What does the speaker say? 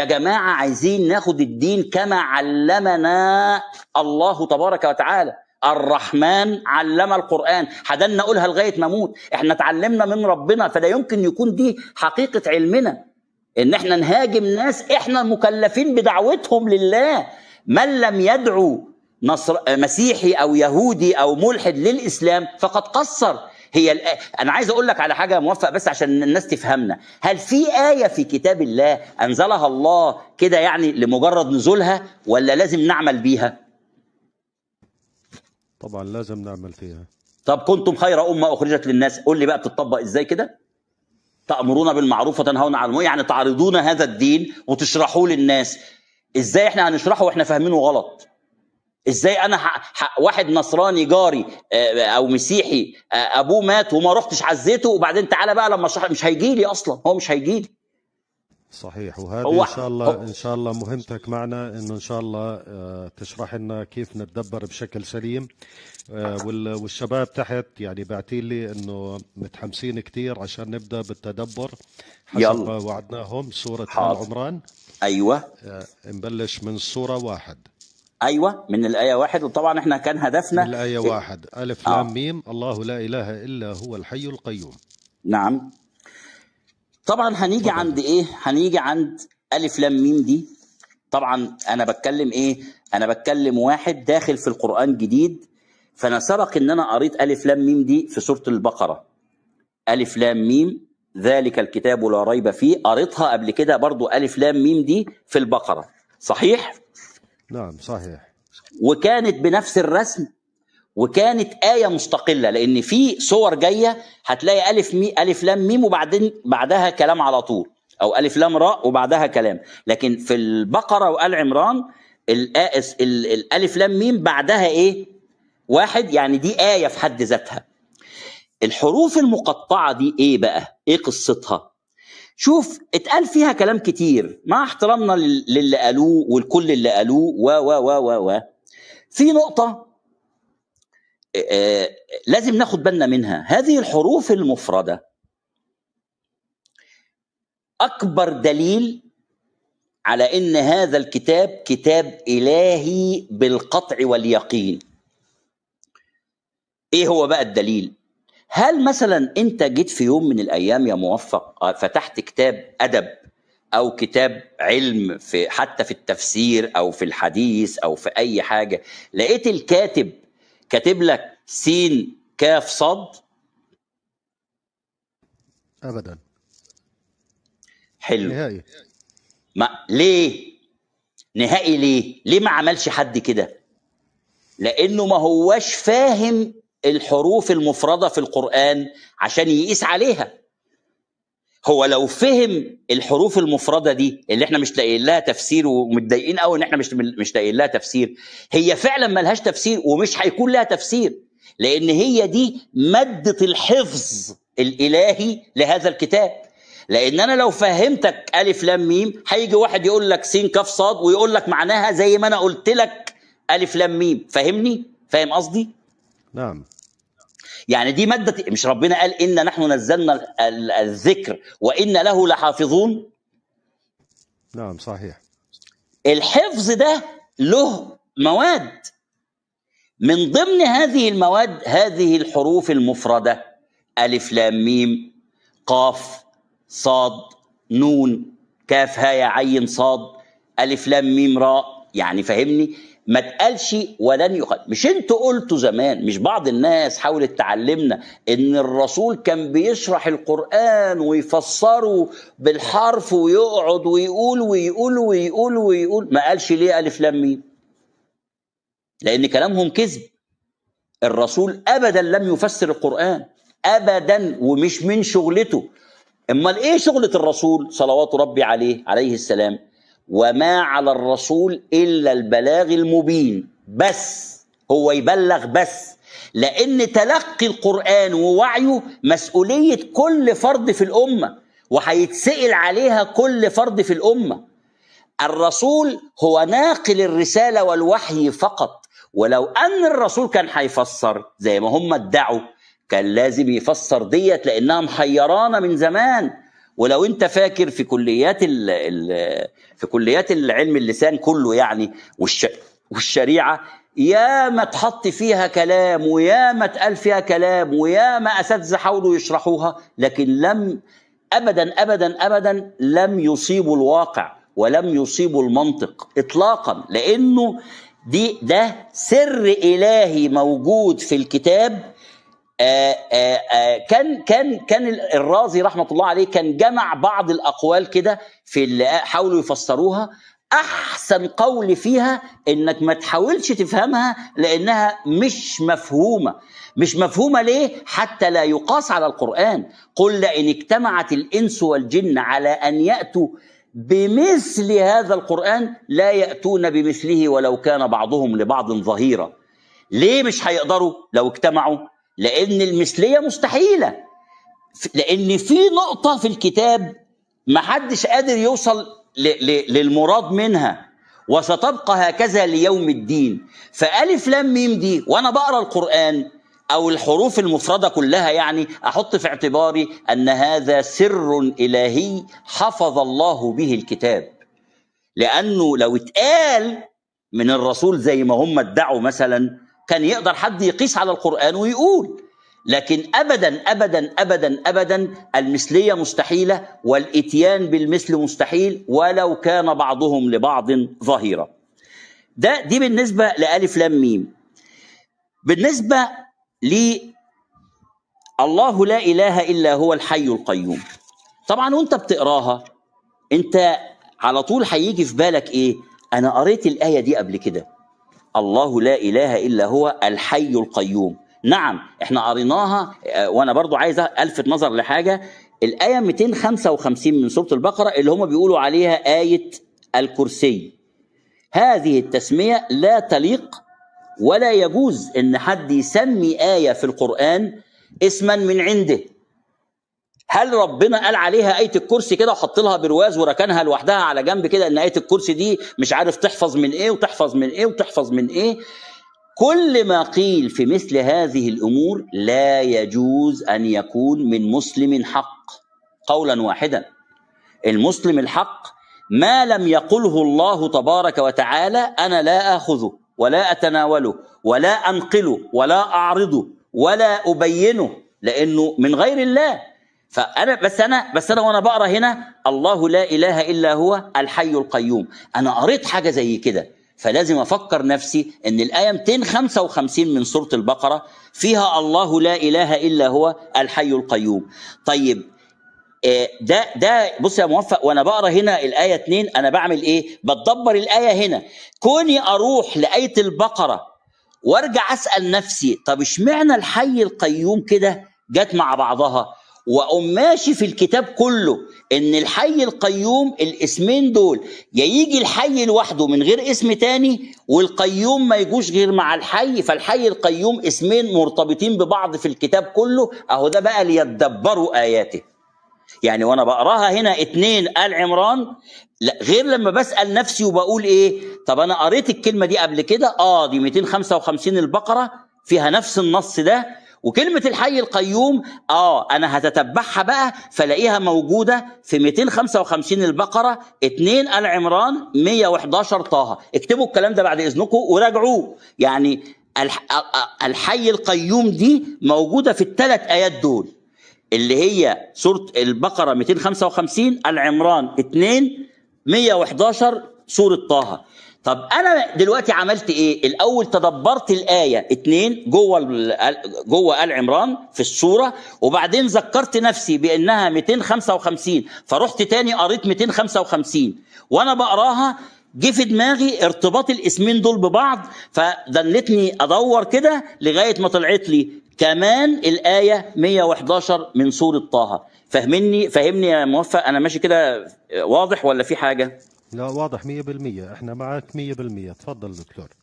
يا جماعة عايزين ناخد الدين كما علمنا الله تبارك وتعالى الرحمن علم القرآن حدنا نقولها لغاية ما موت احنا اتعلمنا من ربنا فلا يمكن يكون دي حقيقة علمنا ان احنا نهاجم ناس احنا مكلفين بدعوتهم لله من لم يدعو نصر مسيحي او يهودي او ملحد للاسلام فقد قصر هي انا عايز اقول لك على حاجه موفق بس عشان الناس تفهمنا هل في ايه في كتاب الله انزلها الله كده يعني لمجرد نزولها ولا لازم نعمل بيها طبعا لازم نعمل فيها طب كنتم خير امه اخرجت للناس قول لي بقى بتطبق ازاي كده تامرون بالمعروف وتنهون عن المنكر يعني تعرضون هذا الدين وتشرحوه للناس ازاي احنا هنشرحه واحنا فاهمينه غلط ازاي انا حق واحد نصراني جاري آه، او مسيحي آه، ابوه مات وما رحتش عزيته وبعدين تعالى بقى لما اشرح مش هيجي لي اصلا هو مش هيجي لي صحيح وهذه ان شاء الله هو... ان شاء الله مهمتك معنا انه ان شاء الله آه، تشرح لنا كيف نتدبر بشكل سليم والشباب تحت يعني باعتين لي انه متحمسين كثير عشان نبدا بالتدبر حسب يلا. ما وعدناهم سوره ال عمران ايوه نبلش من سوره واحد ايوه من الايه واحد وطبعا احنا كان هدفنا من الايه في... واحد الف لام آه. ميم الله لا اله الا هو الحي القيوم نعم طبعا هنيجي طبعا. عند ايه هنيجي عند الف لام ميم دي طبعا انا بتكلم ايه انا بتكلم واحد داخل في القران جديد فانا سبق ان انا قريت الف لام ميم دي في سوره البقره الف لام ميم ذلك الكتاب لا ريب فيه قريتها قبل كده برضو الف لام ميم دي في البقره صحيح نعم صحيح وكانت بنفس الرسم وكانت آية مستقلة لأن في صور جاية هتلاقي ألف مي ألف لام ميم وبعدين بعدها كلام على طول أو ألف لام راء وبعدها كلام لكن في البقرة وآل عمران الألف لام ميم بعدها إيه؟ واحد يعني دي آية في حد ذاتها الحروف المقطعة دي إيه بقى؟ إيه قصتها؟ شوف اتقال فيها كلام كتير مع احترامنا للي قالوه والكل اللي قالوه و و و و و في نقطة لازم ناخد بالنا منها هذه الحروف المفردة أكبر دليل على ان هذا الكتاب كتاب الهي بالقطع واليقين ايه هو بقى الدليل هل مثلا انت جيت في يوم من الايام يا موفق آه، فتحت كتاب ادب او كتاب علم في حتى في التفسير او في الحديث او في اي حاجه لقيت الكاتب كاتب لك سين كاف صد ابدا حلو نهائي ما ليه نهائي ليه ليه ما عملش حد كده لانه ما هوش فاهم الحروف المفردة في القرآن عشان يقيس عليها هو لو فهم الحروف المفردة دي اللي احنا مش لاقيين لها تفسير ومتضايقين قوي ان احنا مش مش لاقيين لها تفسير هي فعلا ملهاش تفسير ومش هيكون لها تفسير لان هي دي مادة الحفظ الالهي لهذا الكتاب لان انا لو فهمتك الف لام ميم هيجي واحد يقول لك س ك ص ويقول لك معناها زي ما انا قلت لك الف لام ميم فاهمني فاهم قصدي نعم يعني دي مادة مش ربنا قال إن نحن نزلنا الذكر وإن له لحافظون نعم صحيح الحفظ ده له مواد من ضمن هذه المواد هذه الحروف المفردة ألف لام ميم قاف صاد نون كاف هاي عين صاد ألف لام ميم راء يعني فهمني ما اتقالش ولن يقال مش انتوا قلتوا زمان مش بعض الناس حاولت تعلمنا ان الرسول كان بيشرح القرآن ويفسره بالحرف ويقعد ويقول ويقول ويقول ويقول ما قالش ليه ألف لام ميم لأن كلامهم كذب الرسول أبدا لم يفسر القرآن أبدا ومش من شغلته أمال إيه شغلة الرسول صلوات ربي عليه عليه السلام وما على الرسول الا البلاغ المبين بس هو يبلغ بس لان تلقي القران ووعيه مسؤوليه كل فرد في الامه وهيتسال عليها كل فرد في الامه الرسول هو ناقل الرساله والوحي فقط ولو ان الرسول كان هيفسر زي ما هم ادعوا كان لازم يفسر ديت لانها محيرانه من زمان ولو انت فاكر في كليات الـ الـ في كليات العلم اللسان كله يعني والش والشريعه يا ما تحط فيها كلام ويا ما اتقال فيها كلام ويا ما اساتذه حاولوا يشرحوها لكن لم ابدا ابدا ابدا لم يصيبوا الواقع ولم يصيبوا المنطق اطلاقا لانه دي ده سر الهي موجود في الكتاب آه، آه، آه، كان كان كان الرازي رحمه الله عليه كان جمع بعض الاقوال كده في اللي حاولوا يفسروها احسن قول فيها انك ما تحاولش تفهمها لانها مش مفهومه مش مفهومه ليه حتى لا يقاس على القران قل لئن اجتمعت الانس والجن على ان ياتوا بمثل هذا القران لا ياتون بمثله ولو كان بعضهم لبعض ظهيرا ليه مش هيقدروا لو اجتمعوا لأن المثلية مستحيلة لأن في نقطة في الكتاب ما حدش قادر يوصل للمراد منها وستبقى هكذا ليوم الدين فألف لام ميم دي وأنا بقرأ القرآن أو الحروف المفردة كلها يعني أحط في اعتباري أن هذا سر إلهي حفظ الله به الكتاب لأنه لو اتقال من الرسول زي ما هم ادعوا مثلا كان يقدر حد يقيس على القرآن ويقول لكن أبدا أبدا أبدا أبدا المثلية مستحيلة والإتيان بالمثل مستحيل ولو كان بعضهم لبعض ظهيرا ده دي بالنسبة لألف لام ميم بالنسبة ل الله لا إله إلا هو الحي القيوم طبعا وانت بتقراها انت على طول هيجي في بالك ايه انا قريت الآية دي قبل كده الله لا إله إلا هو الحي القيوم نعم احنا قريناها آه، وانا برضو عايز الفت نظر لحاجه الايه 255 من سوره البقره اللي هم بيقولوا عليها ايه الكرسي هذه التسميه لا تليق ولا يجوز ان حد يسمي ايه في القران اسما من عنده هل ربنا قال عليها آية الكرسي كده وحط لها برواز وركنها لوحدها على جنب كده إن آية الكرسي دي مش عارف تحفظ من إيه وتحفظ من إيه وتحفظ من إيه كل ما قيل في مثل هذه الأمور لا يجوز أن يكون من مسلم حق قولا واحدا المسلم الحق ما لم يقله الله تبارك وتعالى أنا لا آخذه ولا أتناوله ولا أنقله ولا أعرضه ولا أبينه لأنه من غير الله فانا بس انا بس انا وانا بقرا هنا الله لا اله الا هو الحي القيوم انا قريت حاجه زي كده فلازم افكر نفسي ان الايه 255 من سوره البقره فيها الله لا اله الا هو الحي القيوم طيب آه، ده ده بص يا موفق وانا بقرا هنا الايه 2 انا بعمل ايه بتدبر الايه هنا كوني اروح لايه البقره وارجع اسال نفسي طب اشمعنى الحي القيوم كده جت مع بعضها واقوم ماشي في الكتاب كله ان الحي القيوم الاسمين دول يا يجي الحي لوحده من غير اسم تاني والقيوم ما يجوش غير مع الحي فالحي القيوم اسمين مرتبطين ببعض في الكتاب كله اهو ده بقى ليدبروا اياته يعني وانا بقراها هنا اتنين ال عمران لا غير لما بسال نفسي وبقول ايه طب انا قريت الكلمه دي قبل كده اه دي 255 البقره فيها نفس النص ده وكلمه الحي القيوم اه انا هتتبعها بقى فلاقيها موجوده في 255 البقره 2 ال عمران 111 طه اكتبوا الكلام ده بعد اذنكم وراجعوه يعني الحي القيوم دي موجوده في الثلاث ايات دول اللي هي سوره البقره 255 ال عمران 2 111 سوره طه طب انا دلوقتي عملت ايه الاول تدبرت الايه اتنين جوه جوه ال عمران في السوره وبعدين ذكرت نفسي بانها 255 فرحت تاني قريت 255 وانا بقراها جه في دماغي ارتباط الاسمين دول ببعض فدلتني ادور كده لغايه ما طلعت لي كمان الايه 111 من سوره طه فهمني فهمني يا موفق انا ماشي كده واضح ولا في حاجه لا واضح 100% احنا معك 100% تفضل دكتور